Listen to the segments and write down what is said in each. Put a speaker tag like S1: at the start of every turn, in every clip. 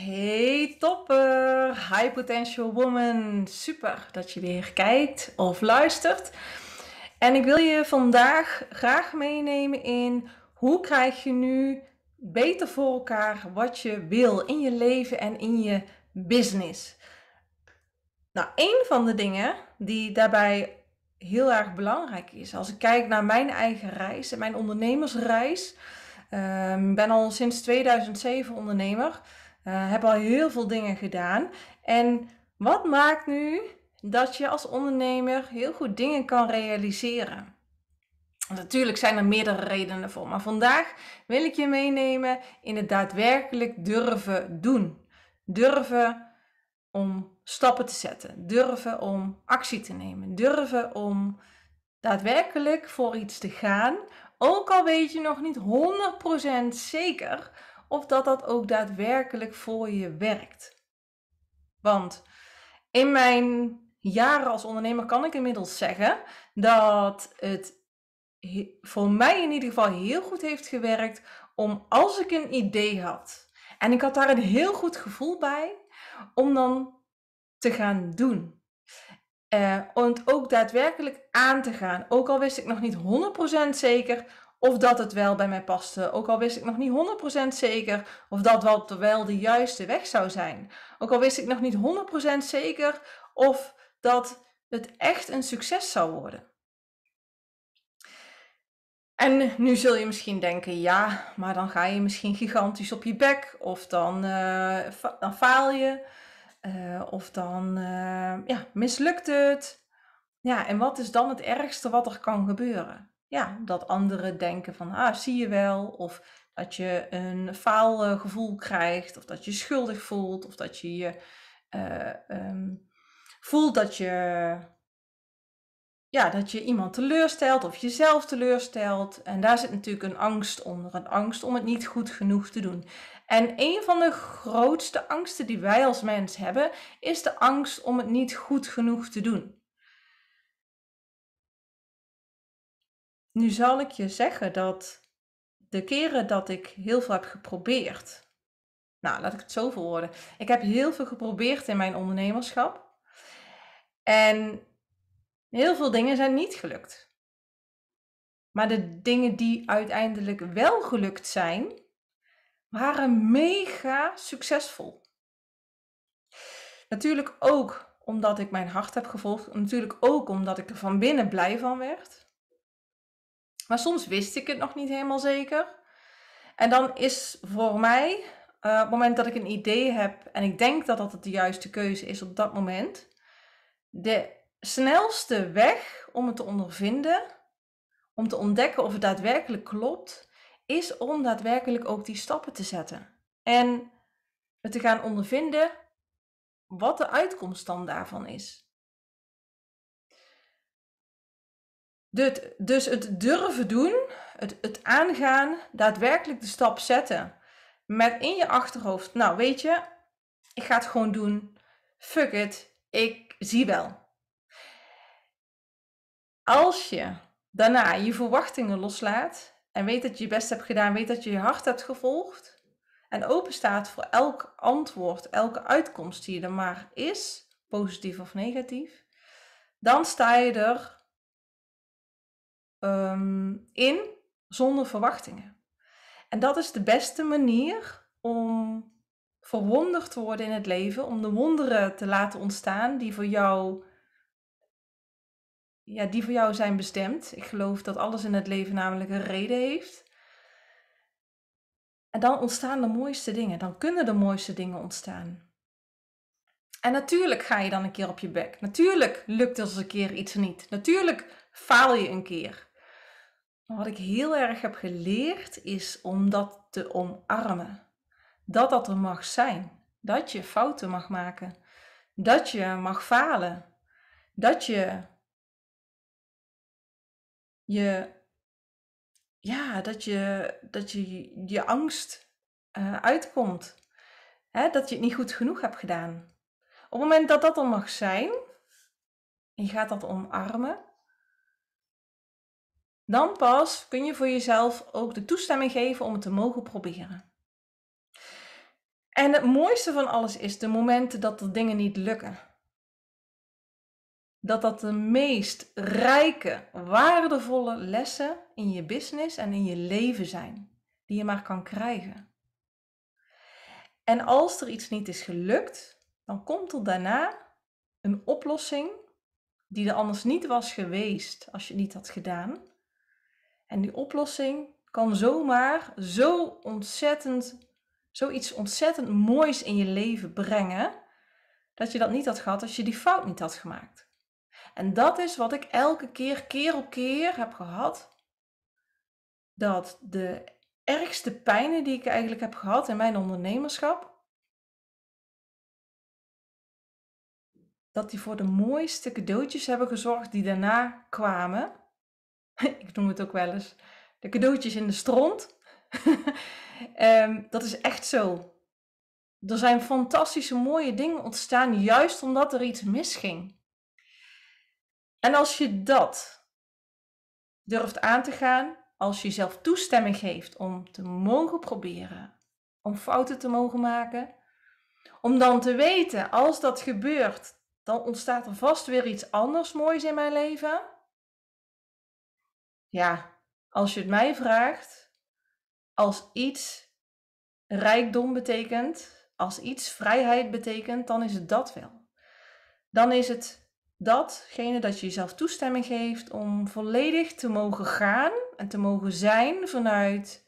S1: Hey topper, high potential woman. Super dat je weer kijkt of luistert. En ik wil je vandaag graag meenemen in hoe krijg je nu beter voor elkaar wat je wil in je leven en in je business. Nou, een van de dingen die daarbij heel erg belangrijk is, als ik kijk naar mijn eigen reis en mijn ondernemersreis, ehm, ben al sinds 2007 ondernemer. Eh, heb al heel veel dingen gedaan. En wat maakt nu dat je als ondernemer heel goed dingen kan realiseren? Natuurlijk zijn er meerdere redenen voor, maar vandaag wil ik je meenemen in het daadwerkelijk durven doen. Durven om stappen te zetten, durven om actie te nemen, durven om daadwerkelijk voor iets te gaan, ook al weet je nog niet 100% zeker of dat dat ook daadwerkelijk voor je werkt. Want in mijn jaren als ondernemer kan ik inmiddels zeggen dat het voor mij in ieder geval heel goed heeft gewerkt om als ik een idee had en ik had daar een heel goed gevoel bij, om dan te gaan doen. Uh, om het ook daadwerkelijk aan te gaan. Ook al wist ik nog niet 100% zeker of dat het wel bij mij paste. Ook al wist ik nog niet 100% zeker of dat wel de juiste weg zou zijn. Ook al wist ik nog niet 100% zeker of dat het echt een succes zou worden. En nu zul je misschien denken, ja, maar dan ga je misschien gigantisch op je bek, of dan, eh, dan faal je, eh, of dan eh, ja, mislukt het. Ja, en wat is dan het ergste wat er kan gebeuren? ja, dat anderen denken van, ah, zie je wel, of dat je een eh, gevoel krijgt, of dat je schuldig voelt, of dat je je eh, ehm, voelt dat je, ja, dat je iemand teleurstelt of jezelf teleurstelt. En daar zit natuurlijk een angst onder, een angst om het niet goed genoeg te doen. En een van de grootste angsten die wij als mens hebben, is de angst om het niet goed genoeg te doen. Nu zal ik je zeggen dat de keren dat ik heel veel heb geprobeerd. Nou, laat ik het zo verwoorden. Ik heb heel veel geprobeerd in mijn ondernemerschap. En heel veel dingen zijn niet gelukt. Maar de dingen die uiteindelijk wel gelukt zijn, waren mega succesvol. Natuurlijk ook omdat ik mijn hart heb gevolgd. Natuurlijk ook omdat ik er van binnen blij van werd. Maar soms wist ik het nog niet helemaal zeker. En dan is voor mij, eh, op het moment dat ik een idee heb en ik denk dat dat het de juiste keuze is op dat moment, de snelste weg om het te ondervinden, om te ontdekken of het daadwerkelijk klopt, is om daadwerkelijk ook die stappen te
S2: zetten. En te gaan ondervinden wat de uitkomst dan daarvan is. Dit, dus het durven doen, het, het aangaan, daadwerkelijk de stap zetten.
S1: Met in je achterhoofd, nou weet je, ik ga het gewoon doen. Fuck it, ik zie wel. Als je daarna je verwachtingen loslaat en weet dat je je best hebt gedaan, weet dat je je hart hebt gevolgd en open staat voor elk antwoord, elke uitkomst die er maar is, positief of negatief, dan sta je er Ehm, in zonder verwachtingen. En dat is de beste manier om verwonderd te worden in het leven, om de wonderen te laten ontstaan die voor jou, ja, die voor jou zijn bestemd. Ik geloof dat alles in het leven namelijk een reden heeft. En dan ontstaan de mooiste dingen, dan kunnen de mooiste dingen ontstaan. En natuurlijk ga je dan een keer op je bek. Natuurlijk lukt er eens een keer iets niet. Natuurlijk faal je een keer. Wat ik heel erg heb geleerd is om dat te omarmen. Dat dat er mag zijn. Dat je fouten mag maken. Dat
S2: je mag falen. Dat je je, ja, dat je, dat je, je angst
S1: eh, uitkomt. Hè, dat je het niet goed genoeg hebt gedaan. Op het moment dat dat er mag zijn, en je gaat dat omarmen, dan pas kun je voor jezelf ook de toestemming geven om het te mogen proberen. En het mooiste van alles is de momenten dat er dingen niet lukken. Dat dat de meest rijke, waardevolle lessen in je business en in je leven zijn, die je maar kan krijgen. En als er iets niet is gelukt, dan komt er daarna een oplossing die er anders niet was geweest als je niet had gedaan. En die oplossing kan zomaar zo ontzettend, zoiets ontzettend moois in je leven brengen, dat je dat niet had gehad als je die fout niet had gemaakt. En dat is wat ik elke keer, keer op keer heb
S2: gehad. Dat de ergste pijnen die ik eigenlijk heb gehad in mijn ondernemerschap, dat die voor de mooiste cadeautjes hebben gezorgd die daarna kwamen.
S1: ik noem het ook wel eens, de cadeautjes in de stront. Ehm, dat is echt zo. Er zijn fantastische mooie dingen ontstaan juist omdat er iets misging. En als je dat durft aan te gaan, als je zelf toestemming geeft om te mogen proberen, om fouten te mogen maken, om dan te weten, als dat gebeurt, dan ontstaat er vast weer iets anders moois in mijn leven ja, als je het mij vraagt, als iets rijkdom betekent, als iets vrijheid betekent, dan is het dat wel. Dan is het datgene dat je jezelf toestemming geeft om volledig te mogen gaan en te mogen zijn vanuit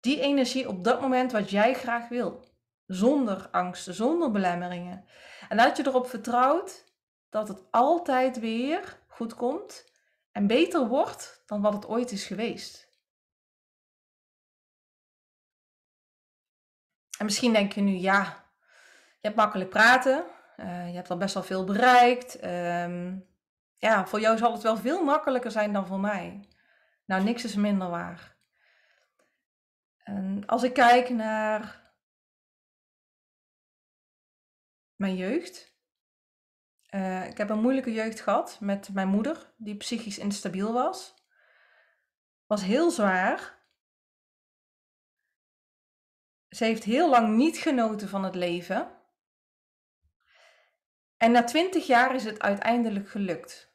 S1: die energie op dat moment wat jij graag wil. Zonder angsten, zonder belemmeringen. En dat je erop
S2: vertrouwt dat het altijd weer goed komt en beter wordt dan wat het ooit is geweest. En misschien denk je nu, ja, je hebt makkelijk praten, eh, je hebt al
S1: best wel veel bereikt. Ehm, ja, voor jou zal het wel veel makkelijker zijn dan voor
S2: mij. Nou, niks is minder waar. En als ik kijk naar mijn jeugd, eh, ik heb een moeilijke jeugd gehad met mijn moeder, die psychisch instabiel was. Was heel zwaar. Ze heeft heel lang niet genoten van het leven.
S1: En na twintig jaar is het uiteindelijk gelukt.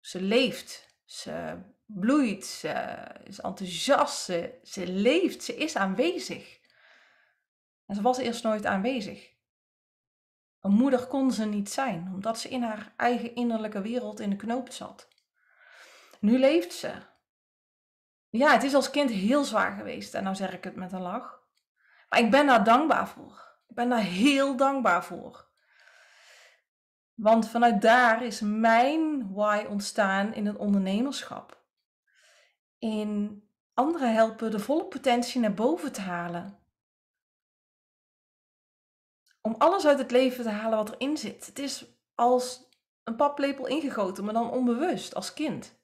S1: Ze leeft, ze bloeit, ze is enthousiast, ze, ze leeft, ze is aanwezig. En ze was eerst nooit aanwezig. Een moeder kon ze niet zijn, omdat ze in haar eigen innerlijke wereld in de knoop zat. Nu leeft ze. Ja, het is als kind heel zwaar geweest en nou zeg ik het met een lach. Maar ik ben daar dankbaar voor. Ik ben daar heel dankbaar voor. Want vanuit daar is mijn why ontstaan in het ondernemerschap. In anderen helpen de volle potentie naar boven te halen om alles uit het leven te halen wat erin zit. Het is als een paplepel ingegoten, maar dan onbewust, als kind.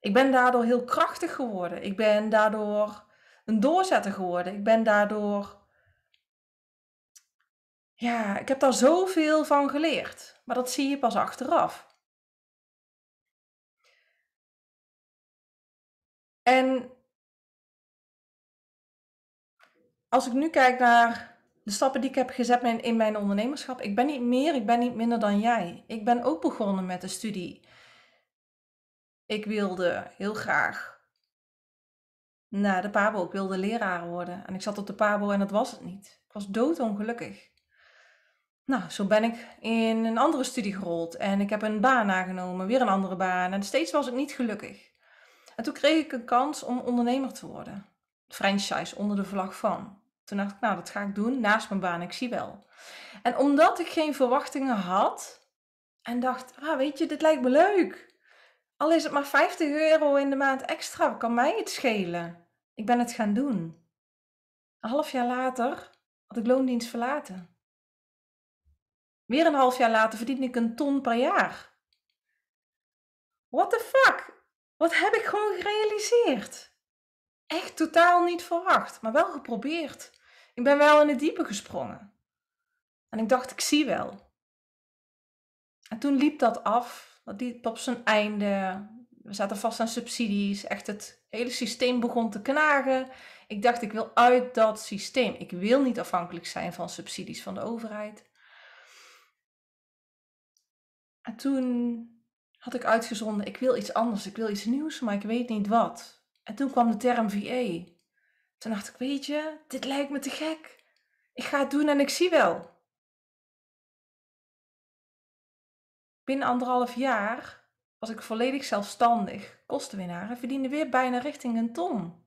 S1: Ik ben daardoor heel krachtig geworden. Ik ben daardoor een doorzetter geworden. Ik ben
S2: daardoor. Ja, ik heb daar zoveel van geleerd. Maar dat zie je pas achteraf. En als ik nu kijk naar de stappen die ik heb gezet in mijn ondernemerschap. Ik ben niet meer, ik ben
S1: niet minder dan jij. Ik ben ook begonnen met de studie. Ik wilde heel graag naar de Pabo. Ik wilde leraar worden. En ik zat op de Pabo en dat was het niet. Ik was doodongelukkig. Nou, zo ben ik in een andere studie gerold. En ik heb een baan aangenomen, weer een andere baan. En steeds was ik niet gelukkig. En toen kreeg ik een kans om ondernemer te worden. Franchise onder de vlag van. Toen dacht ik, nou, dat ga ik doen naast mijn baan, ik zie wel. En omdat ik geen verwachtingen had en dacht, ah, weet je, dit lijkt me leuk. Al is het maar 50 euro in de maand extra, kan mij het schelen. Ik ben het gaan doen. Een half jaar later had ik loondienst verlaten. Weer een half jaar later verdien ik een ton per jaar. What the fuck? Wat heb ik gewoon gerealiseerd? echt totaal niet verwacht, maar wel geprobeerd. Ik ben wel in het diepe gesprongen. En ik dacht, ik zie wel. En toen liep dat af, dat liep op zijn einde. We zaten vast aan subsidies, echt het hele systeem begon te knagen. Ik dacht, ik wil uit dat systeem. Ik wil niet afhankelijk zijn van subsidies van de overheid. En toen had ik uitgezonden, ik wil iets anders, ik wil iets nieuws, maar ik weet niet wat. En toen kwam de term VA. Toen dacht ik, weet je, dit
S2: lijkt me te gek. Ik ga het doen en ik zie wel. Binnen anderhalf jaar was ik volledig zelfstandig
S1: kostenwinnaar en verdiende weer bijna richting een ton.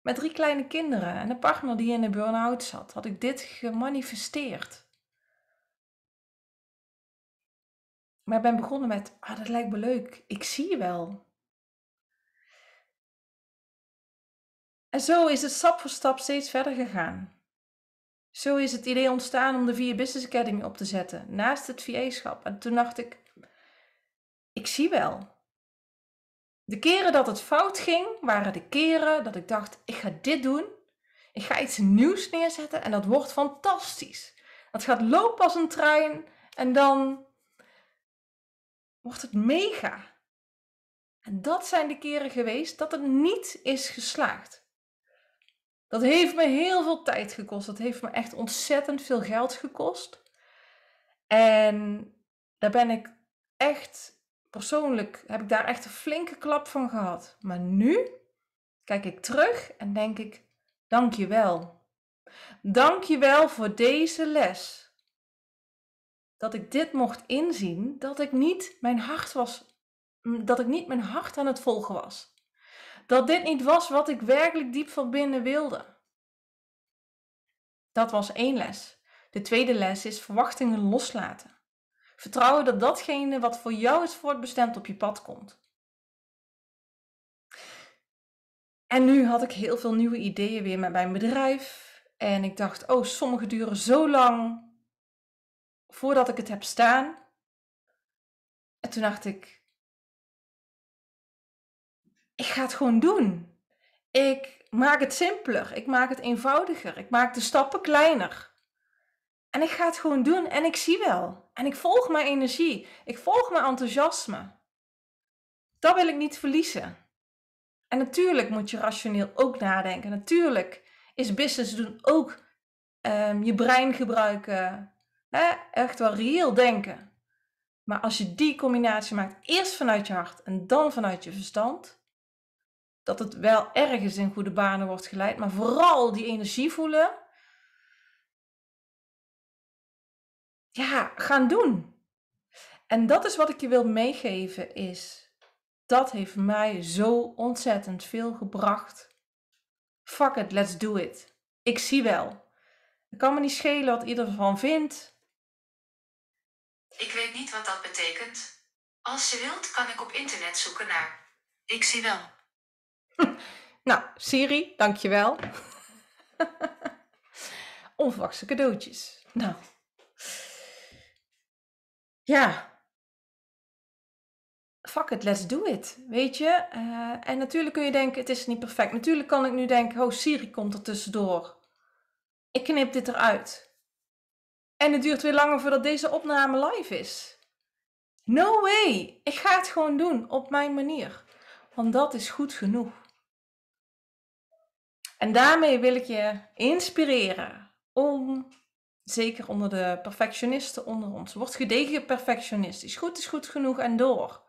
S1: Met drie kleine kinderen en een partner die in de burn-out zat, had ik dit gemanifesteerd.
S2: Maar ik ben begonnen met, ah, dat lijkt me leuk, ik zie wel. En zo is het stap voor stap steeds verder gegaan. Zo is het idee ontstaan om de VIA Business Academy op te zetten,
S1: naast het VA-schap. En toen dacht ik, ik zie wel. De keren dat het fout ging, waren de keren dat ik dacht, ik ga dit doen. Ik ga iets nieuws neerzetten en dat wordt fantastisch. Dat gaat lopen als een trein en dan wordt het mega. En dat zijn de keren geweest dat het niet is geslaagd. Dat heeft me heel veel tijd gekost. Dat heeft me echt ontzettend veel geld gekost. En daar ben ik echt persoonlijk, heb ik daar echt een flinke klap van gehad. Maar nu kijk ik terug en denk ik, dank je wel. Dank je wel voor deze les. Dat ik dit mocht inzien, dat ik niet mijn hart was, dat ik niet mijn hart aan het volgen was dat dit niet was wat ik werkelijk diep van binnen wilde. Dat was één les. De tweede les is verwachtingen loslaten. Vertrouwen dat datgene wat voor jou is voortbestemd op je pad komt.
S2: En nu had ik heel veel nieuwe ideeën weer met mijn bedrijf. En ik dacht, oh, sommige duren zo lang voordat ik het heb staan. En toen dacht ik, ik ga het gewoon doen. Ik maak het simpeler, ik maak het
S1: eenvoudiger, ik maak de stappen kleiner. En ik ga het gewoon doen en ik zie wel. En ik volg mijn energie, ik volg mijn enthousiasme. Dat wil ik niet verliezen. En natuurlijk moet je rationeel ook nadenken. Natuurlijk is business doen ook ehm, je brein gebruiken. Hè? Echt wel reëel denken. Maar als je die combinatie maakt, eerst vanuit je hart en dan vanuit je
S2: verstand, dat het wel ergens in goede banen wordt geleid, maar vooral die energie voelen. Ja, gaan doen. En dat is wat ik je wil meegeven is dat heeft
S1: mij zo ontzettend veel gebracht. Fuck it, let's do it. Ik zie wel. Het kan me niet schelen wat ieder van vindt.
S2: Ik weet niet wat dat betekent. Als je wilt, kan ik op internet zoeken naar. Ik zie wel.
S1: nou, Siri, dankjewel.
S2: Onverwachte cadeautjes. Nou. Ja. Fuck it, let's do it. Weet
S1: je? Eh, en natuurlijk kun je denken, het is niet perfect. Natuurlijk kan ik nu denken, oh Siri komt er tussendoor. Ik knip dit eruit. En het duurt weer langer voordat deze opname live is. No way! Ik ga het gewoon doen op mijn manier. Want dat is goed genoeg. En daarmee wil ik je inspireren om, zeker onder de perfectionisten onder ons, wordt gedegen perfectionistisch goed, is goed genoeg en door.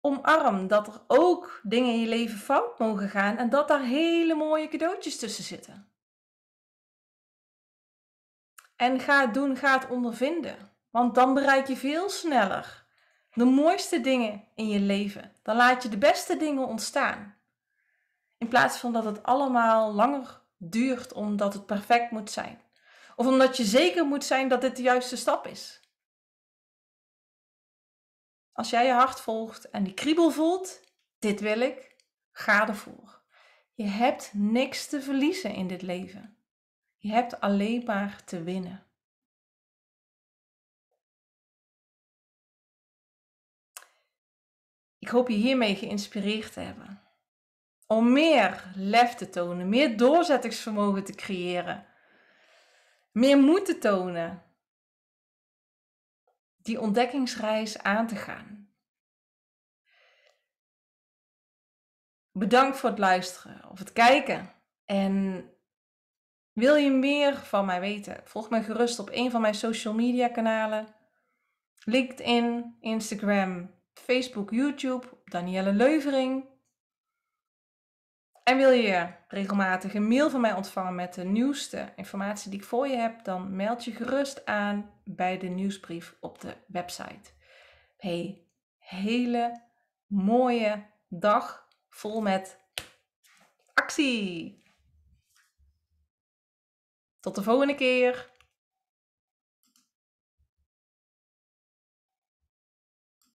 S1: Omarm dat er ook dingen in je leven fout mogen gaan en dat daar hele mooie cadeautjes tussen zitten. En ga het doen, ga het ondervinden. Want dan bereik je veel sneller de mooiste dingen in je leven. Dan laat je de beste dingen ontstaan. In plaats van dat het allemaal langer duurt omdat het perfect moet zijn. Of omdat je zeker moet zijn dat dit de juiste
S2: stap is. Als jij je hart volgt en die kriebel voelt, dit wil ik, ga ervoor. Je hebt niks te verliezen in dit leven. Je hebt alleen maar te winnen. Ik hoop je hiermee geïnspireerd te hebben om meer lef te tonen, meer doorzettingsvermogen te creëren, meer moed te tonen, die ontdekkingsreis aan te gaan. Bedankt voor het luisteren of het kijken. En
S1: wil je meer van mij weten? Volg me gerust op een van mijn social media kanalen. LinkedIn, Instagram, Facebook, YouTube, Danielle Leuvering. En wil je regelmatig een mail van mij ontvangen met de nieuwste informatie die ik voor je heb, dan meld je gerust aan bij de nieuwsbrief op de website. Hey, hele
S2: mooie dag vol met actie. Tot de volgende keer.